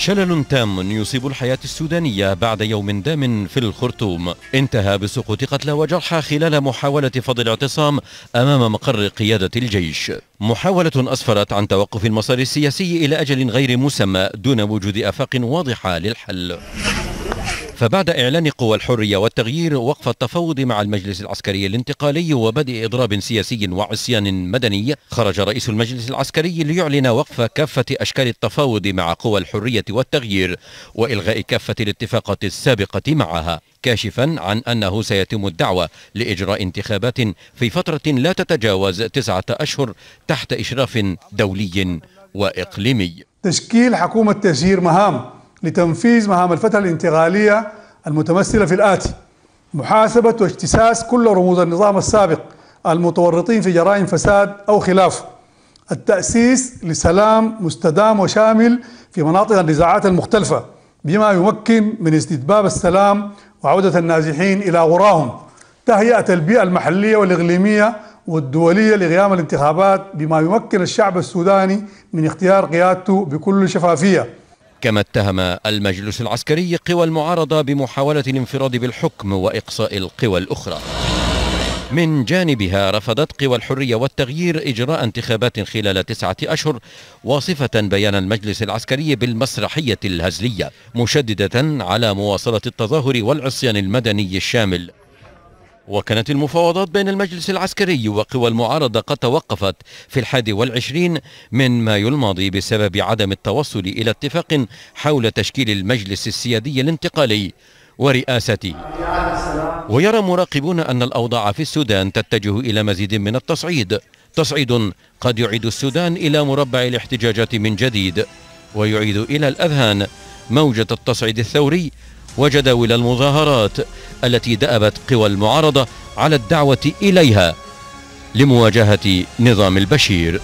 شلل تام يصيب الحياة السودانية بعد يوم دام في الخرطوم انتهى بسقوط قتلى وجرحى خلال محاولة فض الاعتصام أمام مقر قيادة الجيش محاولة أسفرت عن توقف المسار السياسي إلى أجل غير مسمى دون وجود أفاق واضحة للحل فبعد إعلان قوى الحرية والتغيير وقف التفاوض مع المجلس العسكري الانتقالي وبدء إضراب سياسي وعصيان مدني خرج رئيس المجلس العسكري ليعلن وقف كافة أشكال التفاوض مع قوى الحرية والتغيير وإلغاء كافة الاتفاقات السابقة معها كاشفا عن أنه سيتم الدعوة لإجراء انتخابات في فترة لا تتجاوز تسعة أشهر تحت إشراف دولي وإقليمي تشكيل حكومة تسيير مهام لتنفيذ مهام الفتح الانتقالية المتمثلة في الآتي محاسبة واجتساس كل رموز النظام السابق المتورطين في جرائم فساد أو خلافه التأسيس لسلام مستدام وشامل في مناطق النزاعات المختلفة بما يمكن من استتباب السلام وعودة النازحين إلى غراهم تهيئة البيئة المحلية والإقليمية والدولية لقيام الانتخابات بما يمكن الشعب السوداني من اختيار قيادته بكل شفافية كما اتهم المجلس العسكري قوى المعارضة بمحاولة الانفراد بالحكم وإقصاء القوى الأخرى من جانبها رفضت قوى الحرية والتغيير إجراء انتخابات خلال تسعة أشهر واصفة بيان المجلس العسكري بالمسرحية الهزلية مشددة على مواصلة التظاهر والعصيان المدني الشامل وكانت المفاوضات بين المجلس العسكري وقوى المعارضة قد توقفت في الحادي والعشرين من مايو الماضي بسبب عدم التوصل إلى اتفاق حول تشكيل المجلس السيادي الانتقالي ورئاسته ويرى مراقبون أن الأوضاع في السودان تتجه إلى مزيد من التصعيد تصعيد قد يعيد السودان إلى مربع الاحتجاجات من جديد ويعيد إلى الأذهان موجة التصعيد الثوري وجداول المظاهرات التي دأبت قوى المعارضة على الدعوة إليها لمواجهة نظام البشير